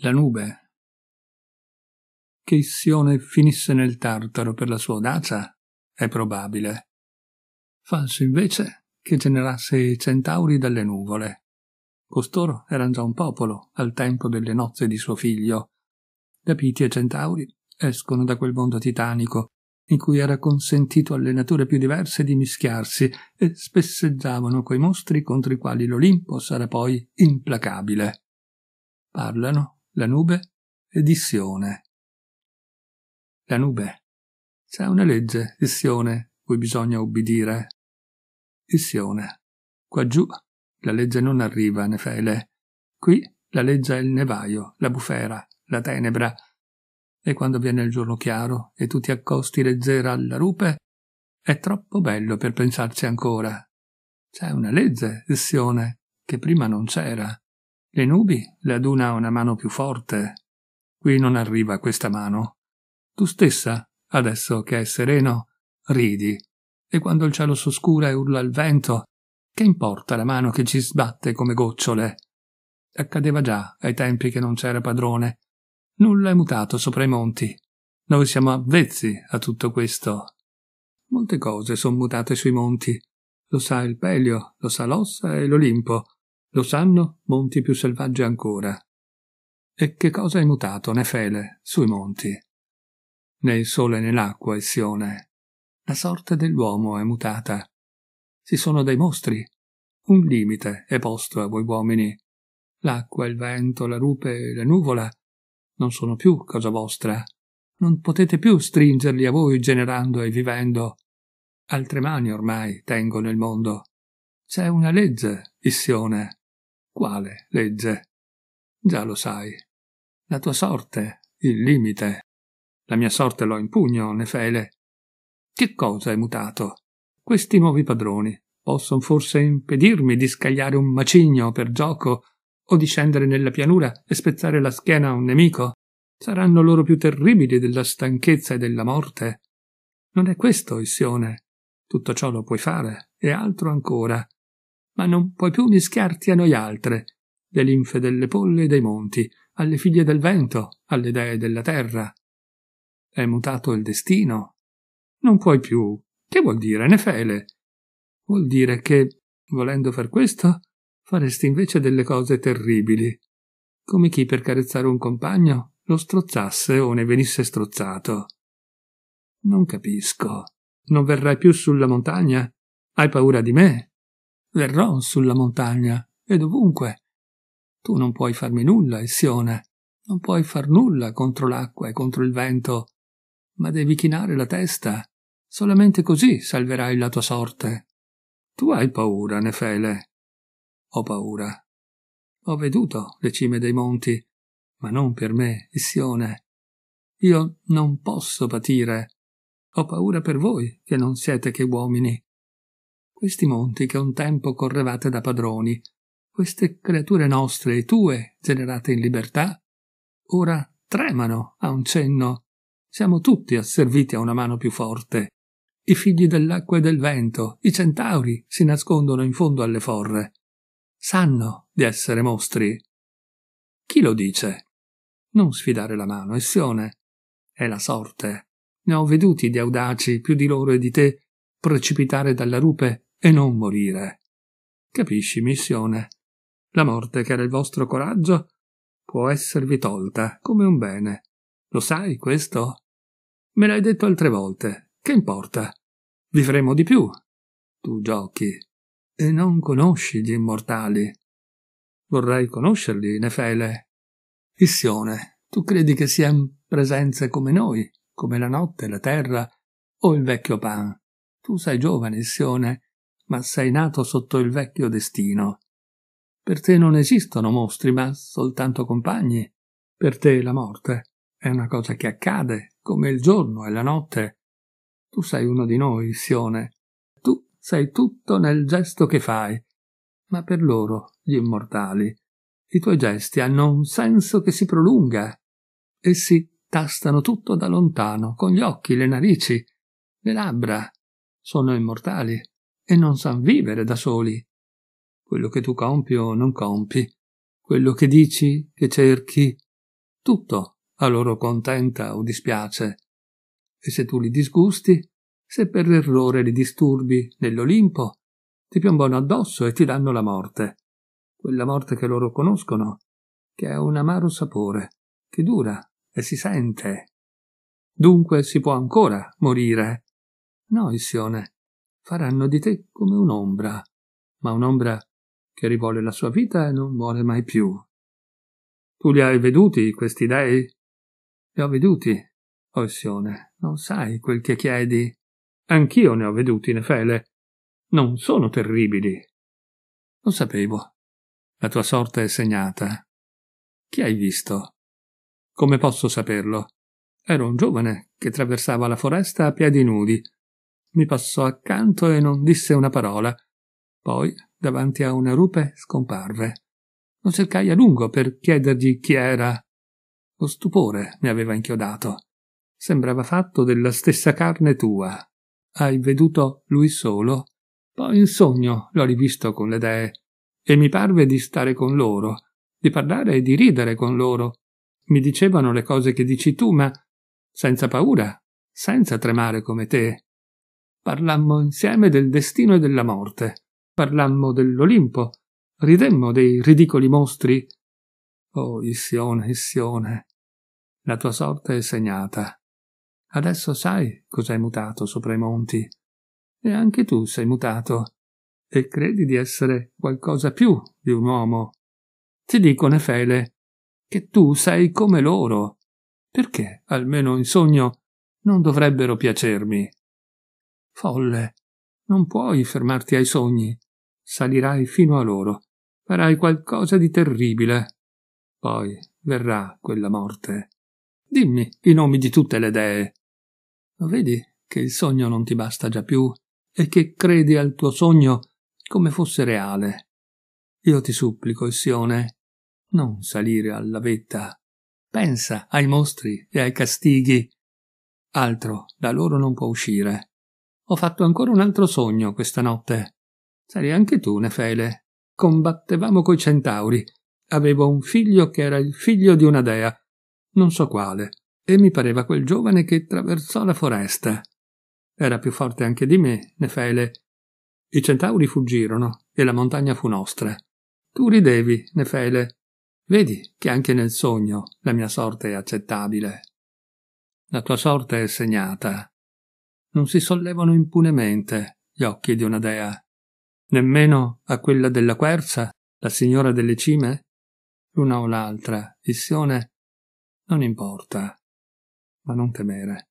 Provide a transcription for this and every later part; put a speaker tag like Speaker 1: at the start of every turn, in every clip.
Speaker 1: la nube. Che Issione finisse nel Tartaro per la sua audacia è probabile. Falso invece che generasse i centauri dalle nuvole. Costoro erano già un popolo al tempo delle nozze di suo figlio. Capiti e centauri escono da quel mondo titanico in cui era consentito alle nature più diverse di mischiarsi e spesseggiavano quei mostri contro i quali l'Olimpo sarà poi implacabile. Parlano la nube e di Sione. La nube. C'è una legge di Sione cui bisogna ubbidire. Di Sione. Qua la legge non arriva, Nefele. Qui la legge è il nevaio, la bufera, la tenebra. E quando viene il giorno chiaro e tu ti accosti leggera alla rupe, è troppo bello per pensarci ancora. C'è una legge, Sione, che prima non c'era. Le nubi le aduna una mano più forte. Qui non arriva questa mano. Tu stessa, adesso che è sereno, ridi. E quando il cielo s'oscura e urla il vento, che importa la mano che ci sbatte come gocciole? Accadeva già ai tempi che non c'era padrone. Nulla è mutato sopra i monti. Noi siamo avvezzi a tutto questo. Molte cose sono mutate sui monti. Lo sa il Pelio, lo sa l'ossa e l'Olimpo, lo sanno monti più selvaggi ancora. E che cosa è mutato, Nefele, sui monti? Né il sole né l'acqua è Sione. La sorte dell'uomo è mutata. Ci sono dei mostri. Un limite è posto a voi uomini. L'acqua, il vento, la rupe, la nuvola non sono più cosa vostra. Non potete più stringerli a voi generando e vivendo. Altre mani ormai tengo nel mondo. C'è una legge, Issione. Quale legge? Già lo sai. La tua sorte, il limite. La mia sorte l'ho in pugno, Nefele. Che cosa è mutato? Questi nuovi padroni possono forse impedirmi di scagliare un macigno per gioco o di scendere nella pianura e spezzare la schiena a un nemico? Saranno loro più terribili della stanchezza e della morte? Non è questo, Issione. Tutto ciò lo puoi fare, e altro ancora ma non puoi più mischiarti a noi altre, le linfe delle polle e dei monti, alle figlie del vento, alle dee della terra. È mutato il destino. Non puoi più. Che vuol dire, Nefele? Vuol dire che, volendo far questo, faresti invece delle cose terribili, come chi per carezzare un compagno lo strozzasse o ne venisse strozzato. Non capisco. Non verrai più sulla montagna? Hai paura di me? verrò sulla montagna e dovunque. Tu non puoi farmi nulla, Essione, non puoi far nulla contro l'acqua e contro il vento, ma devi chinare la testa. Solamente così salverai la tua sorte. Tu hai paura, Nefele. Ho paura. Ho veduto le cime dei monti, ma non per me, Issione. Io non posso patire. Ho paura per voi, che non siete che uomini questi monti che un tempo correvate da padroni, queste creature nostre e tue, generate in libertà, ora tremano a un cenno. Siamo tutti asserviti a una mano più forte. I figli dell'acqua e del vento, i centauri, si nascondono in fondo alle forre. Sanno di essere mostri. Chi lo dice? Non sfidare la mano, Essione. È la sorte. Ne ho veduti di audaci più di loro e di te precipitare dalla rupe e non morire. Capisci, missione? La morte, che era il vostro coraggio, può esservi tolta come un bene. Lo sai questo? Me l'hai detto altre volte. Che importa? Vivremo di più. Tu giochi e non conosci gli immortali. Vorrei conoscerli, Nefele. Issione, tu credi che siano presenze come noi, come la notte, la terra o il vecchio pan. Tu sei giovane, Sione, ma sei nato sotto il vecchio destino. Per te non esistono mostri, ma soltanto compagni. Per te la morte è una cosa che accade, come il giorno e la notte. Tu sei uno di noi, Sione. Tu sei tutto nel gesto che fai. Ma per loro, gli immortali, i tuoi gesti hanno un senso che si prolunga. Essi tastano tutto da lontano, con gli occhi, le narici, le labbra, sono immortali e non san vivere da soli. Quello che tu compi o non compi, quello che dici, che cerchi, tutto a loro contenta o dispiace. E se tu li disgusti, se per errore li disturbi nell'Olimpo, ti piombano addosso e ti danno la morte. Quella morte che loro conoscono, che è un amaro sapore, che dura e si sente. Dunque si può ancora morire, No, Isione, faranno di te come un'ombra, ma un'ombra che rivuole la sua vita e non muore mai più. Tu li hai veduti, questi dei? Li ho veduti, o Isione, non sai quel che chiedi. Anch'io ne ho veduti, Nefele. Non sono terribili. Lo sapevo. La tua sorte è segnata. Chi hai visto? Come posso saperlo? Ero un giovane che traversava la foresta a piedi nudi mi passò accanto e non disse una parola. Poi, davanti a una rupe, scomparve. Lo cercai a lungo per chiedergli chi era. Lo stupore mi aveva inchiodato. Sembrava fatto della stessa carne tua. Hai veduto lui solo? Poi in sogno l'ho rivisto con le dee e mi parve di stare con loro, di parlare e di ridere con loro. Mi dicevano le cose che dici tu, ma senza paura, senza tremare come te. Parlammo insieme del destino e della morte. Parlammo dell'Olimpo. Ridemmo dei ridicoli mostri. Oh, Issione, Issione, la tua sorte è segnata. Adesso sai cos'è mutato sopra i monti. E anche tu sei mutato. E credi di essere qualcosa più di un uomo. Ti dico, Nefele, che tu sei come loro. Perché, almeno in sogno, non dovrebbero piacermi. Folle, non puoi fermarti ai sogni. Salirai fino a loro. Farai qualcosa di terribile. Poi verrà quella morte. Dimmi i nomi di tutte le dee. Lo vedi che il sogno non ti basta già più e che credi al tuo sogno come fosse reale. Io ti supplico, Sione, non salire alla vetta. Pensa ai mostri e ai castighi. Altro da loro non può uscire. Ho fatto ancora un altro sogno questa notte. Sai anche tu, Nefele. Combattevamo coi centauri. Avevo un figlio che era il figlio di una dea, non so quale, e mi pareva quel giovane che traversò la foresta. Era più forte anche di me, Nefele. I centauri fuggirono e la montagna fu nostra. Tu ridevi, Nefele. Vedi che anche nel sogno la mia sorte è accettabile. La tua sorte è segnata, non si sollevano impunemente gli occhi di una dea, nemmeno a quella della Quercia, la signora delle cime? L'una o l'altra, Issione, non importa, ma non temere.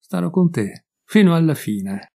Speaker 1: Starò con te fino alla fine.